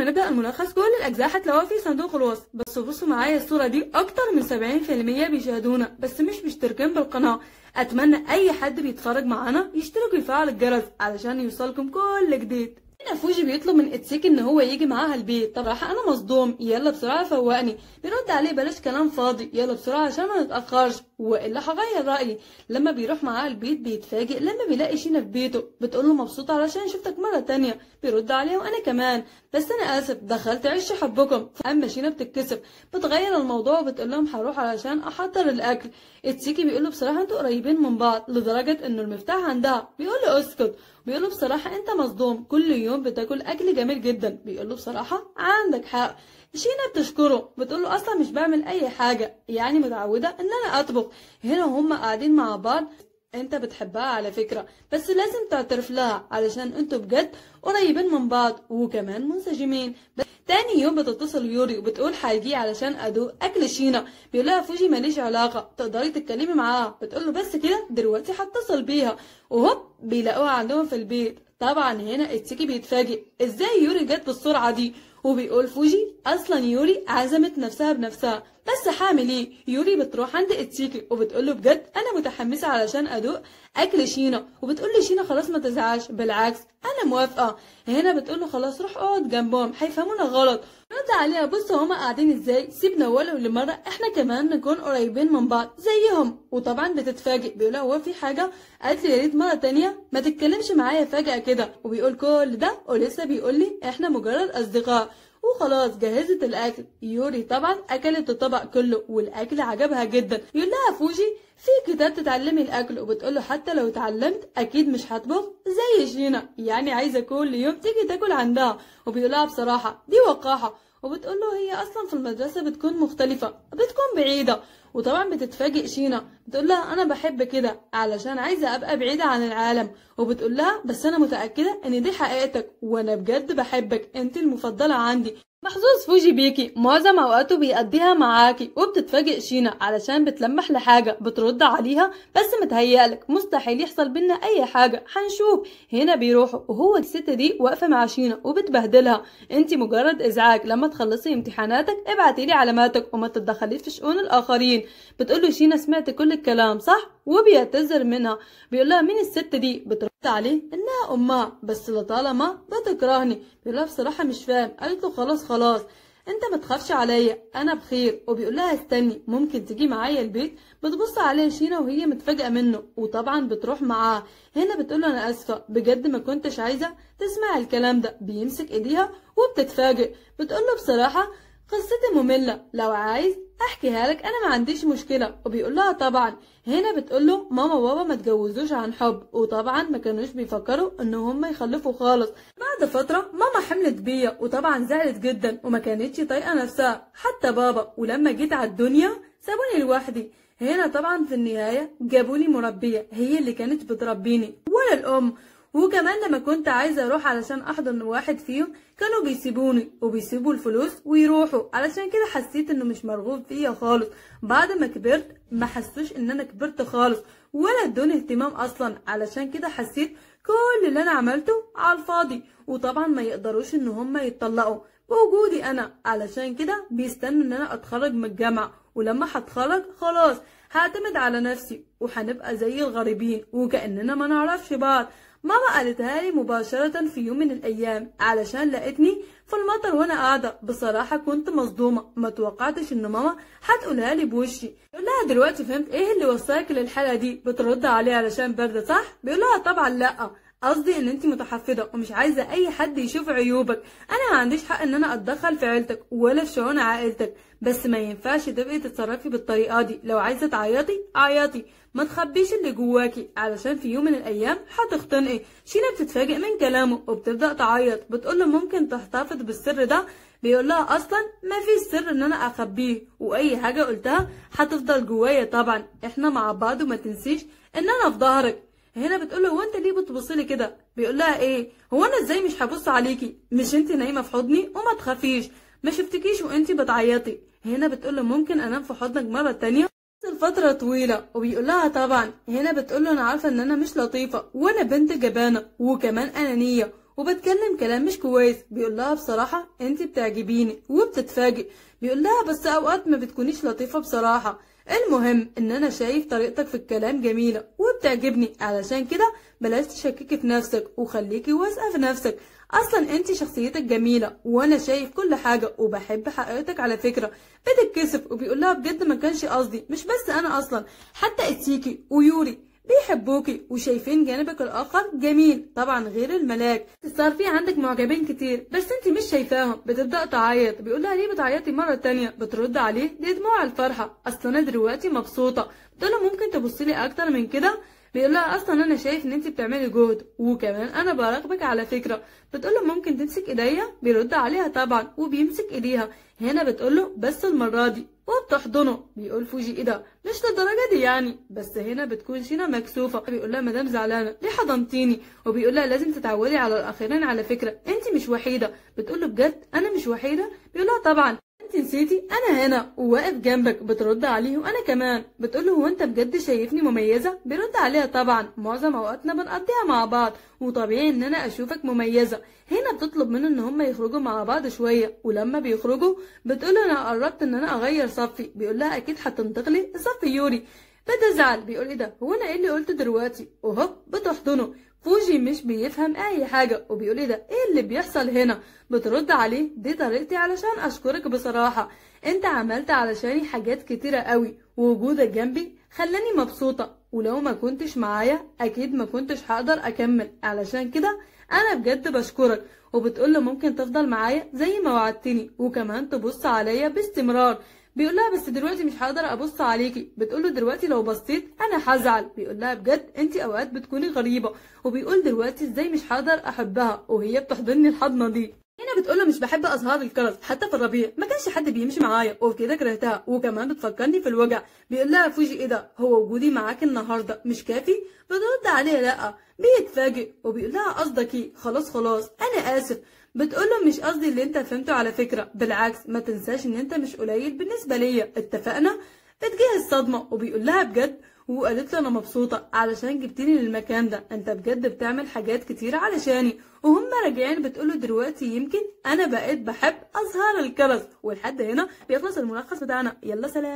ما نبدأ الملخص كل الأجزاء هتلاقوها في صندوق الوصف بس بصوا معايا الصورة دي أكتر من 70% بيشاهدونا بس مش مشتركين بالقناة أتمنى أي حد بيتفرج معانا يشترك ويفعل الجرس علشان يوصلكم كل جديد هنا فوجي بيطلب من اتسيك ان هو يجي معاها البيت طب راح انا مصدوم يلا بسرعه فوقني بيرد عليه بلاش كلام فاضي يلا بسرعه عشان ما نتاخرش والا هغير رايي لما بيروح معاها البيت بيتفاجئ لما بيلاقي شينا في بيته بتقول له مبسوطه علشان شفتك مره تانية بيرد عليها وانا كمان بس انا اسف دخلت عش حبكم اما شينا بتتكسف بتغير الموضوع وبتقول لهم هروح علشان احضر الاكل التيكي بيقول له بصراحه انتوا قريبين من بعض لدرجه انه المفتاح عندها بيقول له اسكت بيقول له بصراحه انت مصدوم كل يوم بتاكل اكل جميل جدا بيقول له بصراحه عندك حق شينا بتشكره بتقول له اصلا مش بعمل اي حاجه يعني متعوده ان انا اطبخ هنا وهم قاعدين مع بعض انت بتحبها على فكرة بس لازم تعترف لها علشان انتوا بجد قريبين من بعض وكمان منسجمين تاني يوم بتتصل يوري وبتقول حيجي علشان ادوق اكل شينا بيقول لها فوجي ماليش علاقة تقدري تتكلمي معاها بتقول له بس كده دلوقتي هتصل بيها وهوب بيلاقوها عندهم في البيت طبعا هنا اتسيكي بيتفاجئ ازاي يوري جت بالسرعة دي وبيقول فوجي اصلا يوري عزمت نفسها بنفسها بس هعمل ايه يوري بتروح عند اتسيكي وبتقول له بجد انا متحمسه علشان ادوق اكل شينا وبتقول لي شينا خلاص ما تزعلش بالعكس انا موافقه هنا بتقول له خلاص روح اقعد جنبهم هيفهمونا غلط رد عليها بص هما قاعدين ازاي سيبنا ولو لمره احنا كمان نكون قريبين من بعض زيهم وطبعا بتتفاجئ بيقول هو في حاجه قالت لي يا ريت مره تانية ما تتكلمش معايا فجاه كده وبيقول كل ده ولسه بيقول لي احنا مجرد اصدقاء وخلاص جهزت الاكل يوري طبعا اكلت الطبق كله والاكل عجبها جدا يقول لها فوجي في كتاب تتعلمي الاكل وبتقول له حتى لو اتعلمت اكيد مش هطبخ زي شينا يعني عايزه كل يوم تيجي تاكل عندها وبيقولها بصراحه دي وقاحه وبتقول له هي اصلا في المدرسه بتكون مختلفه بتكون بعيده وطبعا بتتفاجئ شينا بتقول لها انا بحب كده علشان عايزه ابقى بعيده عن العالم وبتقول لها بس انا متاكده ان دي حقيقتك وانا بجد بحبك انت المفضله عندي محظوظ فوجي بيكي معظم اوقاته بيقضيها معاكي وبتتفاجئ شينا علشان بتلمح لحاجة بترد عليها بس متهيألك مستحيل يحصل بينا اي حاجة هنشوف هنا بيروحوا وهو الست دي واقفة مع شينا وبتبهدلها انت مجرد ازعاج لما تخلصي امتحاناتك ابعتيلي علاماتك وما تتدخليش في شؤون الاخرين بتقول له شينا سمعت كل الكلام صح وبيعتذر منها بيقول لها مين الست دي بترد عليه انها امها بس لطالما بتكرهني بيقول لها بصراحه مش فاهم قالت له خلاص خلاص انت ما تخافش عليا انا بخير وبيقول لها استني ممكن تيجي معايا البيت بتبص عليها شينا وهي متفاجئه منه وطبعا بتروح معاه هنا بتقول له انا اسفه بجد ما كنتش عايزه تسمع الكلام ده بيمسك ايديها وبتتفاجئ بتقول له بصراحه قصتي مملة لو عايز احكيها لك انا ما عنديش مشكله وبيقول لها طبعا هنا بتقول له ماما وبابا ما تجوزوش عن حب وطبعا ما كانوش بيفكروا ان هم يخلفوا خالص بعد فتره ماما حملت بيا وطبعا زعلت جدا وما كانتش طايقه نفسها حتى بابا ولما جيت على الدنيا سابوني لوحدي هنا طبعا في النهايه جابولي مربيه هي اللي كانت بتربيني ولا الام وكمان لما كنت عايزة اروح علشان احضن واحد فيهم كانوا بيسيبوني وبيسيبوا الفلوس ويروحوا علشان كده حسيت انه مش مرغوب فيا خالص بعد ما كبرت ما حسوش ان انا كبرت خالص ولا ادوني اهتمام اصلا علشان كده حسيت كل اللي انا عملته على الفاضي وطبعا ما يقدروش ان هم يتطلقوا بوجودي انا علشان كده بيستنوا ان انا اتخرج من الجامعه ولما هتخرج خلاص هعتمد على نفسي وهنبقى زي الغريبين وكاننا ما نعرفش بعض ماما قالتها لي مباشرة في يوم من الأيام علشان لقيتني في المطر وأنا قاعدة بصراحة كنت مصدومة ما توقعتش إن ماما هتقولها لي بوشي بقول لها دلوقتي فهمت إيه اللي وصاك للحالة دي بترد عليه علشان برد صح؟ بيقول لها طبعا لأ قصدي ان انت متحفظه ومش عايزه اي حد يشوف عيوبك انا ما عنديش حق ان انا اتدخل في عيلتك ولا في شؤون عائلتك بس ما ينفعش تبقي تتصرفي بالطريقه دي لو عايزه تعيطي عيطي ما تخبيش اللي جواكي علشان في يوم من الايام هتختنقي شينا بتتفاجئ من كلامه وبتبدا تعيط بتقوله ممكن تحتفظ بالسر ده بيقول لها اصلا ما في سر ان انا اخبيه واي حاجه قلتها هتفضل جوايا طبعا احنا مع بعض وما تنسيش ان انا في ظهرك هنا بتقول له هو انت ليه بتبصي لي كده بيقول لها ايه هو انا ازاي مش هبص عليكي مش انت نايمه في حضني وما تخافيش ما شفتكيش وانت بتعيطي هنا بتقول له ممكن انام في حضنك مره تانية فترة طويلة وبيقول لها طبعا هنا بتقول له انا عارفة ان انا مش لطيفة وانا بنت جبانة وكمان انانية وبتكلم كلام مش كويس بيقول لها بصراحة انت بتعجبيني وبتتفاجئ بيقول لها بس اوقات ما بتكونيش لطيفة بصراحة المهم ان انا شايف طريقتك في الكلام جميلة وبتعجبني علشان كده بلاش تشككي في نفسك وخليكي واثقة في نفسك اصلا انت شخصيتك جميلة وانا شايف كل حاجة وبحب حقيقتك على فكرة بتتكسف وبيقولها بجد ما كانش قصدي مش بس انا اصلا حتى اتيكي ويوري بيحبوكي وشايفين جانبك الاخر جميل طبعا غير الملاك صار في عندك معجبين كتير بس انت مش شايفاهم بتبدا تعيط بيقول لها ليه بتعيطي مره تانية بترد عليه دي دموع الفرحه اصل انا دلوقتي مبسوطه بتقول له ممكن تبصي لي اكتر من كده بيقول لها اصلا انا شايف ان انت بتعملي جهد وكمان انا براقبك على فكره بتقول له ممكن تمسك ايديا بيرد عليها طبعا وبيمسك ايديها هنا بتقول له بس المره دي وبتحضنه بيقول فوجي ايه ده مش للدرجه دي يعني بس هنا بتكون شينا مكسوفه بيقول لها مدام زعلانه ليه حضنتيني وبيقول لها لازم تتعودي على الاخرين على فكره انت مش وحيده بتقول له بجد انا مش وحيده بيقول لها طبعا انت نسيتي انا هنا وواقف جنبك بترد عليه وانا كمان بتقول له هو انت بجد شايفني مميزه بيرد عليها طبعا معظم اوقاتنا بنقضيها مع بعض وطبيعي ان انا اشوفك مميزه هنا بتطلب منه ان هم يخرجوا مع بعض شويه ولما بيخرجوا بتقول له انا قربت ان انا اغير صفي بيقول لها اكيد هتنتقلي لصف يوري بتزعل إيه بيقول ايه ده هو انا ايه اللي قلته دلوقتي وهوب بتحضنه فوجي مش بيفهم اي حاجه وبيقول ايه ده ايه اللي بيحصل هنا بترد عليه دي طريقتي علشان اشكرك بصراحه انت عملت علشاني حاجات كتيره قوي ووجودك جنبي خلاني مبسوطه ولو ما كنتش معايا اكيد ما كنتش هقدر اكمل علشان كده انا بجد بشكرك وبتقول له ممكن تفضل معايا زي ما وعدتني وكمان تبص عليا باستمرار بيقول لها بس دلوقتي مش هقدر ابص عليكي بتقول له دلوقتي لو بصيت انا هزعل بيقول لها بجد انت اوقات بتكوني غريبه وبيقول دلوقتي ازاي مش هقدر احبها وهي بتحضني الحضنه دي هنا بتقول له مش بحب ازهار الكرز حتى في الربيع ما كانش حد بيمشي معايا وكده كرهتها وكمان بتفكرني في الوجع بيقول لها فوجي ايه ده هو وجودي معاك النهارده مش كافي بترد عليه لا بيتفاجئ وبيقول لها قصدك ايه خلاص خلاص انا اسف بتقوله مش قصدي اللي انت فهمته على فكرة بالعكس ما تنساش ان انت مش قليل بالنسبة ليا اتفقنا بتجيه الصدمة وبيقول لها بجد وقالت له انا مبسوطة علشان جبتيني للمكان ده انت بجد بتعمل حاجات كتير علشاني وهم راجعين بتقوله دلوقتي يمكن انا بقيت بحب ازهار الكرز ولحد هنا بيخلص الملخص بتاعنا يلا سلام